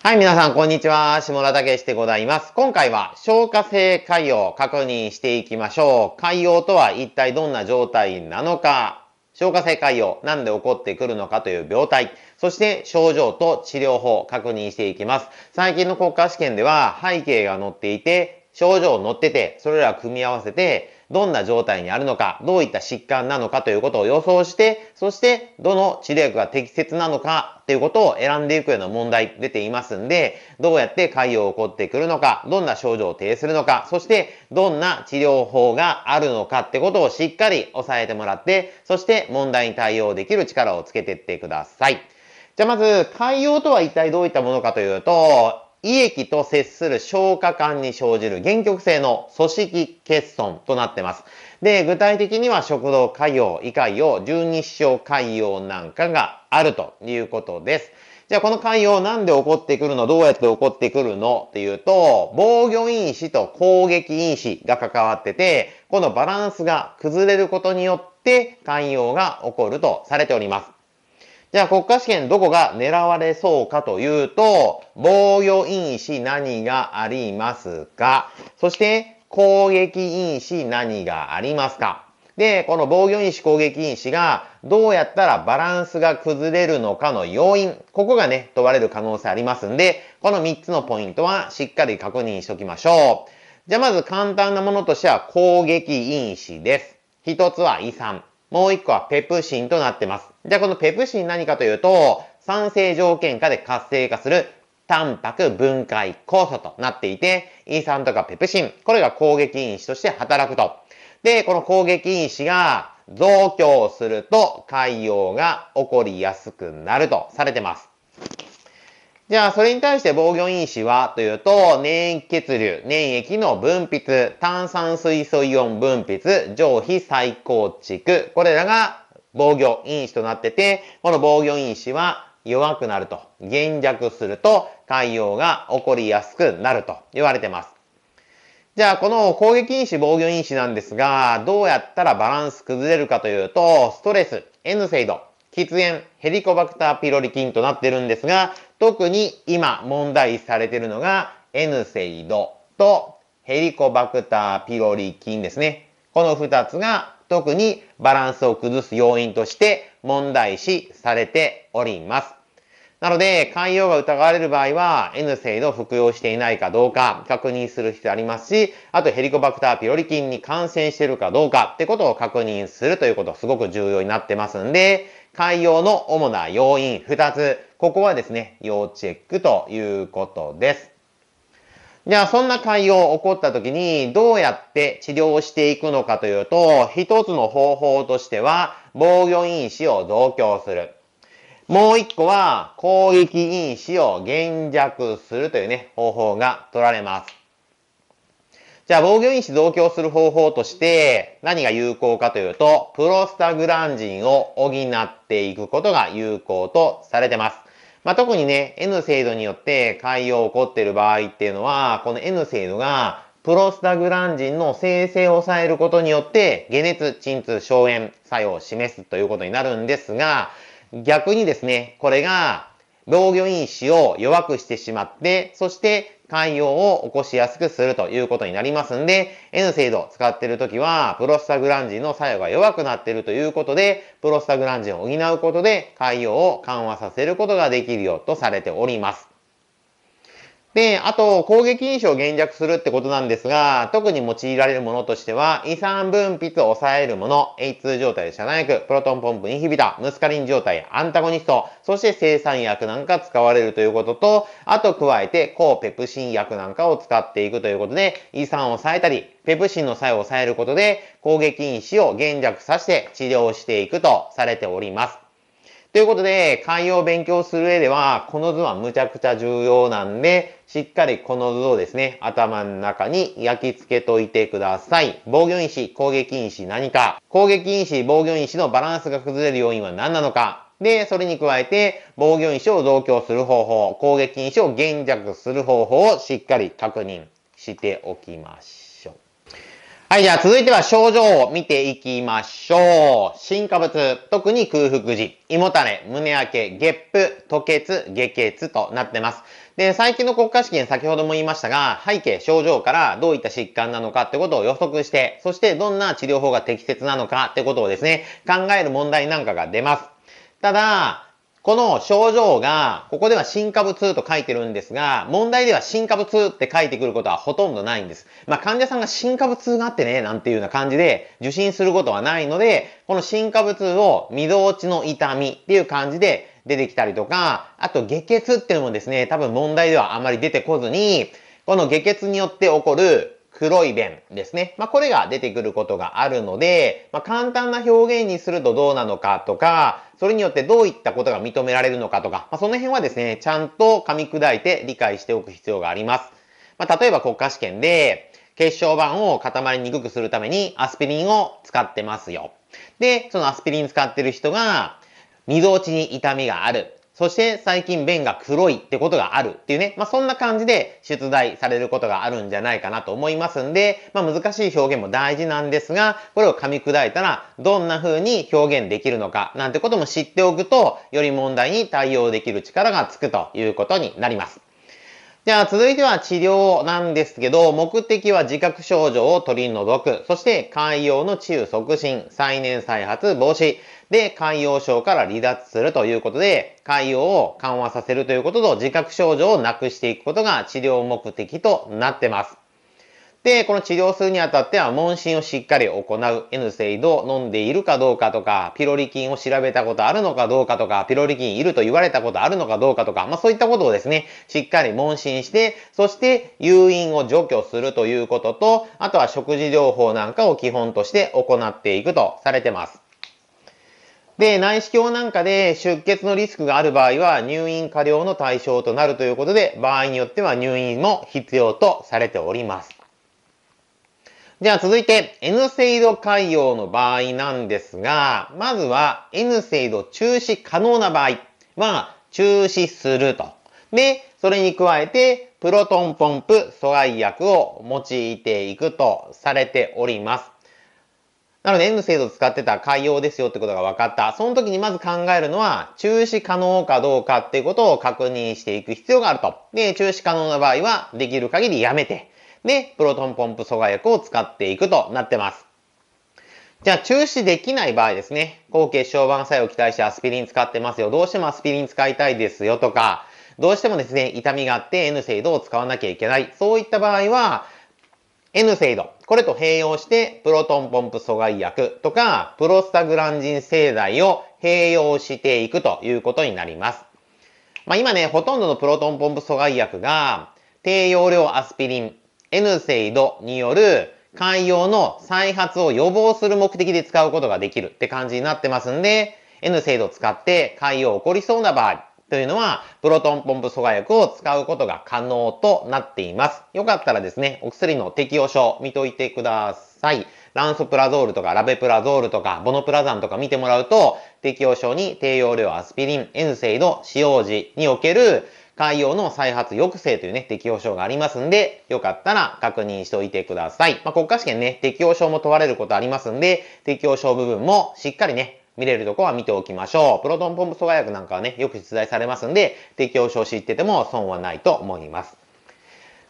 はい、皆さん、こんにちは。下田武史でございます。今回は消化性潰瘍を確認していきましょう。海洋とは一体どんな状態なのか、消化性潰瘍、なんで起こってくるのかという病態、そして症状と治療法、確認していきます。最近の国家試験では背景が載っていて、症状載ってて、それら組み合わせて、どんな状態にあるのか、どういった疾患なのかということを予想して、そしてどの治療薬が適切なのかということを選んでいくような問題出ていますんで、どうやって潰瘍を起こってくるのか、どんな症状を呈するのか、そしてどんな治療法があるのかってことをしっかり押さえてもらって、そして問題に対応できる力をつけていってください。じゃあまず、潰瘍とは一体どういったものかというと、胃液と接する消化管に生じる原極性の組織欠損となってます。で、具体的には食道潰瘍、胃潰瘍、十二指腸潰瘍なんかがあるということです。じゃあこの潰瘍なんで起こってくるのどうやって起こってくるのっていうと、防御因子と攻撃因子が関わってて、このバランスが崩れることによって潰瘍が起こるとされております。じゃあ国家試験どこが狙われそうかというと、防御因子何がありますかそして攻撃因子何がありますかで、この防御因子攻撃因子がどうやったらバランスが崩れるのかの要因、ここがね、問われる可能性ありますんで、この3つのポイントはしっかり確認しておきましょう。じゃあまず簡単なものとしては攻撃因子です。一つは遺産。もう一個はペプシンとなってます。じゃあこのペプシン何かというと、酸性条件下で活性化するタンパク分解酵素となっていて、イ酸とかペプシン、これが攻撃因子として働くと。で、この攻撃因子が増強すると海洋が起こりやすくなるとされてます。じゃあ、それに対して防御因子はというと、粘液血流、粘液の分泌、炭酸水素イオン分泌、上皮再構築。これらが防御因子となってて、この防御因子は弱くなると、減弱すると、海洋が起こりやすくなると言われてます。じゃあ、この攻撃因子、防御因子なんですが、どうやったらバランス崩れるかというと、ストレス、N イ度、喫煙、ヘリコバクターピロリ菌となってるんですが、特に今問題視されているのがエヌセイドとヘリコバクターピロリ菌ですね。この二つが特にバランスを崩す要因として問題視されております。なので、海洋が疑われる場合は、N 制度を服用していないかどうか確認する必要ありますし、あとヘリコバクターピロリ菌に感染しているかどうかってことを確認するということすごく重要になってますんで、海洋の主な要因2つ、ここはですね、要チェックということです。じゃあ、そんな海洋起こった時に、どうやって治療していくのかというと、一つの方法としては、防御因子を増強する。もう一個は攻撃因子を減弱するというね、方法が取られます。じゃあ防御因子増強する方法として何が有効かというと、プロスタグランジンを補っていくことが有効とされてます。まあ、特にね、N 制度によって海洋起こっている場合っていうのは、この N 制度がプロスタグランジンの生成を抑えることによって、解熱、鎮痛、消炎作用を示すということになるんですが、逆にですね、これが老魚因子を弱くしてしまって、そして海洋を起こしやすくするということになりますんで、N 制度使ってるときは、プロスタグランジンの作用が弱くなっているということで、プロスタグランジンを補うことで、海洋を緩和させることができるよとされております。で、あと、攻撃因子を減弱するってことなんですが、特に用いられるものとしては、胃酸分泌を抑えるもの、A2 状態、で遮断薬、プロトンポンプインヒビタ、ムスカリン状態、アンタゴニスト、そして生産薬なんか使われるということと、あと加えて、抗ペプシン薬なんかを使っていくということで、胃酸を抑えたり、ペプシンの際を抑えることで、攻撃因子を減弱させて治療していくとされております。ということで、慣用を勉強する上では、この図はむちゃくちゃ重要なんで、しっかりこの図をですね、頭の中に焼き付けといてください。防御因子、攻撃因子何か、攻撃因子、防御因子のバランスが崩れる要因は何なのか、で、それに加えて、防御因子を増強する方法、攻撃因子を減弱する方法をしっかり確認しておきましはい、じゃあ続いては症状を見ていきましょう。進化物、特に空腹時、胃もたれ、胸焼け、ゲップ、吐血、下血となってます。で、最近の国家試験先ほども言いましたが、背景、症状からどういった疾患なのかってことを予測して、そしてどんな治療法が適切なのかってことをですね、考える問題なんかが出ます。ただ、この症状が、ここでは進化物と書いてるんですが、問題では進化物って書いてくることはほとんどないんです。まあ、患者さんが進化物があってね、なんていうような感じで受診することはないので、この進化物を未動落ちの痛みっていう感じで出てきたりとか、あと下血っていうのもですね、多分問題ではあまり出てこずに、この下血によって起こる黒い弁ですね。まあ、これが出てくることがあるので、まあ、簡単な表現にするとどうなのかとか、それによってどういったことが認められるのかとか、まあ、その辺はですね、ちゃんと噛み砕いて理解しておく必要があります。まあ、例えば国家試験で、血小板を固まりにくくするためにアスピリンを使ってますよ。で、そのアスピリン使ってる人が、みぞおちに痛みがある。そして最近便が黒いってことがあるっていうね、まあ、そんな感じで出題されることがあるんじゃないかなと思いますんで、まあ、難しい表現も大事なんですが、これを噛み砕いたらどんな風に表現できるのかなんてことも知っておくと、より問題に対応できる力がつくということになります。じゃあ続いては治療なんですけど、目的は自覚症状を取り除く、そして海洋の治癒促進、再燃再発防止、で、寛容症から離脱するということで、海洋を緩和させるということと自覚症状をなくしていくことが治療目的となってます。で、この治療するにあたっては、問診をしっかり行う、N セイド飲んでいるかどうかとか、ピロリ菌を調べたことあるのかどうかとか、ピロリ菌いると言われたことあるのかどうかとか、まあそういったことをですね、しっかり問診して、そして誘引を除去するということと、あとは食事療法なんかを基本として行っていくとされてます。で、内視鏡なんかで出血のリスクがある場合は入院過料の対象となるということで、場合によっては入院も必要とされております。じゃあ続いて、N セイド海洋の場合なんですが、まずは N セイド中止可能な場合は中止すると。で、それに加えて、プロトンポンプ阻害薬を用いていくとされております。なので N 制度を使ってた海洋ですよってことが分かった。その時にまず考えるのは、中止可能かどうかっていうことを確認していく必要があると。で、中止可能な場合は、できる限りやめて、で、プロトンポンプ阻害薬を使っていくとなってます。じゃあ、中止できない場合ですね。後血小板作用を期待してアスピリン使ってますよ。どうしてもアスピリン使いたいですよとか、どうしてもですね、痛みがあって N 制度を使わなきゃいけない。そういった場合は、N フェイ d これと併用して、プロトンポンプ阻害薬とか、プロスタグランジン製剤を併用していくということになります。まあ、今ね、ほとんどのプロトンポンプ阻害薬が、低用量アスピリン、N セイ d による海洋の再発を予防する目的で使うことができるって感じになってますんで、N 制度を使って海洋起こりそうな場合、というのは、プロトンポンプ阻害薬を使うことが可能となっています。よかったらですね、お薬の適用書見といてください。ランソプラゾールとかラベプラゾールとかボノプラザンとか見てもらうと、適用書に低用量アスピリン、エンセイド、使用時における海洋の再発抑制というね、適用書がありますんで、よかったら確認しておいてください。まあ、国家試験ね、適用書も問われることありますんで、適用書部分もしっかりね、見れるとこは見ておきましょう。プロトンポンプ阻害薬なんかはね、よく出題されますんで、適応症知ってても損はないと思います。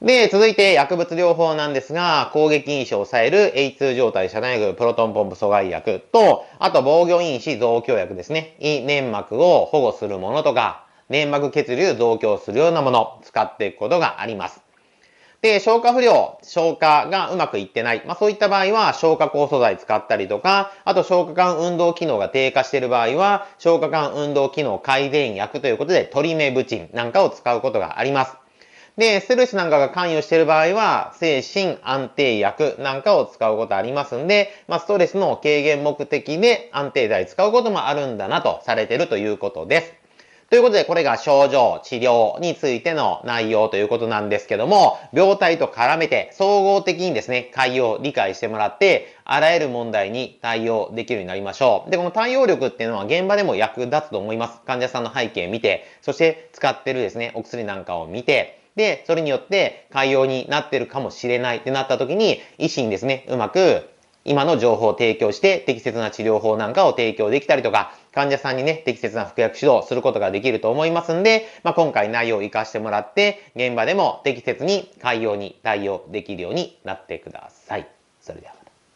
で、続いて薬物療法なんですが、攻撃因子を抑える A2 状態遮断薬、プロトンポンプ阻害薬と、あと防御因子増強薬ですね。胃粘膜を保護するものとか、粘膜血流増強するようなもの、使っていくことがあります。で、消化不良、消化がうまくいってない。まあ、そういった場合は、消化酵素剤使ったりとか、あと消化管運動機能が低下している場合は、消化管運動機能改善薬ということで、トリメブチンなんかを使うことがあります。で、ストレスなんかが関与している場合は、精神安定薬なんかを使うことありますんで、まあ、ストレスの軽減目的で安定剤使うこともあるんだなとされているということです。ということで、これが症状、治療についての内容ということなんですけども、病態と絡めて総合的にですね、対応、理解してもらって、あらゆる問題に対応できるようになりましょう。で、この対応力っていうのは現場でも役立つと思います。患者さんの背景見て、そして使ってるですね、お薬なんかを見て、で、それによって対応になってるかもしれないってなった時に、医師にですね、うまく今の情報を提供して適切な治療法なんかを提供できたりとか、患者さんにね、適切な服薬指導をすることができると思いますんで、まあ、今回内容を活かしてもらって、現場でも適切に海洋に対応できるようになってください。それでは。